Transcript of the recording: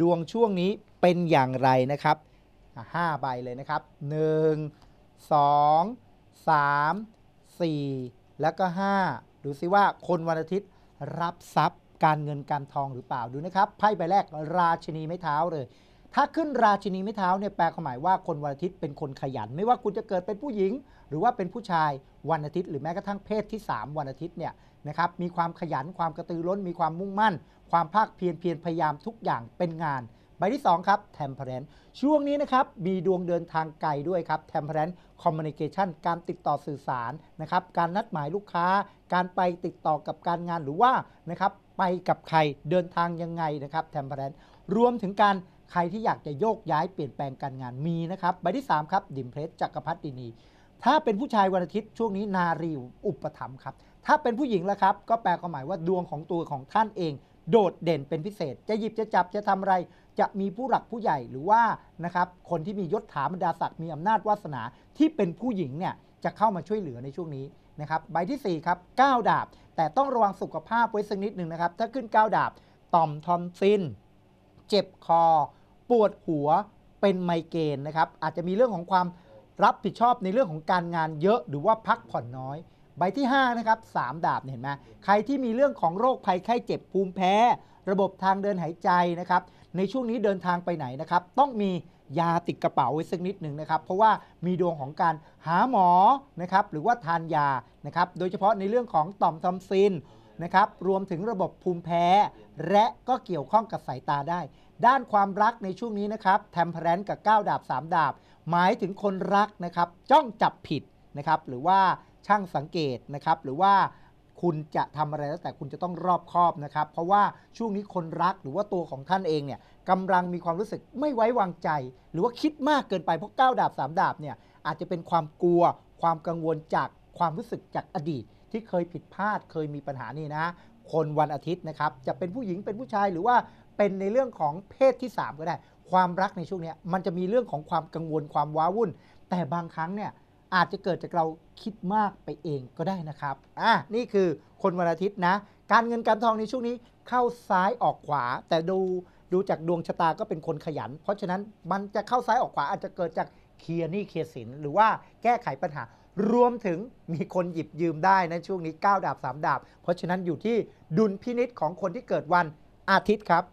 ดวงช่วงนี้เป็นอย่างไรนะครับ ห้าใบเลยนะครับ 1 2 3 4 แล้วก็5ดูซิว่าคนวันอาทิตย์ รับทรัพย์การเงินการทองหรือเปล่าดูนะครับไพ่ใบแรก ราชินีไม้เท้าเลยถ้าขึ้นราชินีไม้เท้าเนี่ยแปลความหมายว่าคนวันอาทิตย์เป็นคนขยัน ไม่ว่าคุณจะเกิดเป็นผู้หญิง หรือว่าเป็นผู้ชายวันอาทิตย์ หรือแม้กระทั่งเพศที่ 3วันอาทิตย์เนี่ยนะครับมีความขยันความกระตือร้นมีความมุ่งมั่น ความภาคเพียรเพียรพยายามทุกอย่างเป็นงาน ใบที่2ครับ t e m p e r a n c ช่วงนี้นะครับมีดวงเดินทางไกลด้วยครับ temperance communication การติดต่อสื่อสารนะครับการนัดหมายลูกค้า การไปติดต่อกับการงานหรือว่านะครับไปกับใครเดินทางยังไงนะครับ t e m p e r a n c รวมถึงการใครที่อยากจะโยกย้ายเปลี่ยนแปลงการงานมีนะครับใบที่ 3 ครับดิมเพรสจักรพัฒดินี ถ้าเป็นผู้ชายวันอาทิตย์ช่วงนี้นารีอุปถัมภ์ครับ ถ้าเป็นผู้หญิงแล้วครับก็แปลความหมายว่าดวงของตัวของท่านเอง โดดเด่นเป็นพิเศษ จะหยิบจะจับจะทำอะไรจะมีผู้หลักผู้ใหญ่หรือว่านะครับคนที่มียศถาบรรดาศักดิ์มีอำนาจวาสนา ที่เป็นผู้หญิงเนี่ยจะเข้ามาช่วยเหลือในช่วงนี้นะครับใบที่4ครับ9ดาบ แต่ต้องระวังสุขภาพไว้สักนิดหนึ่งนะครับถ้าขึ้น 9 ดาบต่อมทอมซินเจ็บคอปวดหัวเป็นไมเกรนนะครับอาจจะมีเรื่องของความรับผิดชอบในเรื่องของการงานเยอะ หรือว่าพักผ่อนน้อย ใบที่ 5 นะครับ 3 ดาบเห็นไหมใครที่มีเรื่องของโรคภัยไข้เจ็บภูมิแพ้ ระบบทางเดิน หายใจนะครับในช่วงนี้เดินทางไปไหนนะครับต้องมียาติดกระเป๋าไว้สักนิดหนึ่งนะครับเพราะว่ามีดวงของการหาหมอนะครับหรือว่าทานยานะครับโดยเฉพาะในเรื่องของต่อมทอมซินนะครับรวมถึงระบบภูมิแพ้ และก็เกี่ยวข้องกับสายตาได้ด้านความรักในช่วงนี้นะครับ แทมเพลนกับ 9 ดาบ 3 ดาบ หมายถึงคนรักนะครับ จ้องจับผิดนะครับหรือว่าช่างสังเกตนะครับหรือว่าคุณจะทำอะไรแล้วแต่คุณจะต้องรอบคอบนะครับ เพราะว่าช่วงนี้คนรักหรือว่าตัวของท่านเองเนี่ยกำลังมีความรู้สึกไม่ไว้วางใจ หรือว่าคิดมากเกินไป เพราะก้9ดาบ 3 ดาบเนี่ยอาจจะเป็นความกลัวความกังวลจากความรู้สึกจากอดีต ที่เคยผิดพลาดเคยมีปัญหานี่นะ คนวันอาทิตย์นะครับจะเป็นผู้หญิงเป็นผู้ชายหรือว่าเป็นในเรื่องของเพศที่ 3 ก็ได้ ความรักในช่วงนี้มันจะมีเรื่องของความกังวลความว้าวุ่น แต่บางครั้งเนี่ยอาจจะเกิดจากเราคิดมากไปเองก็ได้นะครับอ่ะนี่คือคนวันอาทิตย์นะ การเงินการทองในช่วงนี้เข้าซ้ายออกขวา แต่ดูดูจากดวงชะตาก็เป็นคนขยัน เพราะฉะนั้นมันจะเข้าซ้ายออกขวา อาจจะเกิดจากเคลียร์หนี้เคลียร์สิน หรือว่าแก้ไขปัญหา รวมถึงมีคนหยิบยืมได้นะช่วงนี้ 9 ดาบ 3 ดาบ เพราะฉะนั้นอยู่ที่ดุลพินิษของคนที่เกิดวันอาทิตย์ครับ